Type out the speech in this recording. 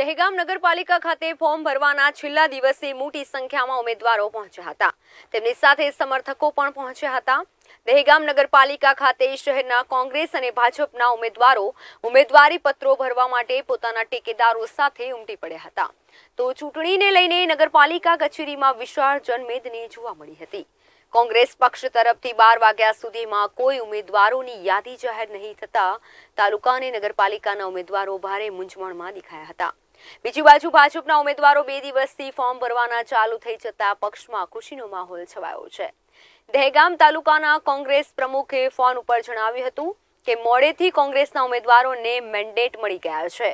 દહેગામ નગરપાલિકા ખાતે ફોર્મ ભરવાના છેલ્લા દિવસે મોટી સંખ્યામાં ઉમેદવારો પહોંચ્યા હતા તેમની સાથે સમર્થકો પણ પહોંચ્યા હતા દહેગામ નગરપાલિકા ખાતે શહેરના કોંગ્રેસ અને ભાજપના ઉમેદવારો ઉમેદવારી પત્રો ભરવા માટે પોતાના ટેકેદારો સાથે ઉમટી પડ્યા હતા તો ચૂંટણીને લઈને નગરપાલિકા કચેરીમાં વિશાળ જનમેદની જોવા મળી હતી કોંગ્રેસ પક્ષ તરફથી બાર વાગ્યા સુધીમાં કોઈ ઉમેદવારોની યાદી જાહેર નહીં થતા તાલુકા અને નગરપાલિકાના ઉમેદવારો ભારે મૂંઝવણમાં દેખાયા હતા બીજી બાજુ ભાજપના ઉમેદવારો બે દિવસથી ફોર્મ ભરવાના ચાલુ થઈ જતા પક્ષમાં ખુશીનો માહોલ છવાયો છે દહેગામ તાલુકાના કોંગ્રેસ પ્રમુખે ફોન ઉપર જણાવ્યું હતું કે મોડેથી કોંગ્રેસના ઉમેદવારોને મેન્ડેટ મળી ગયા છે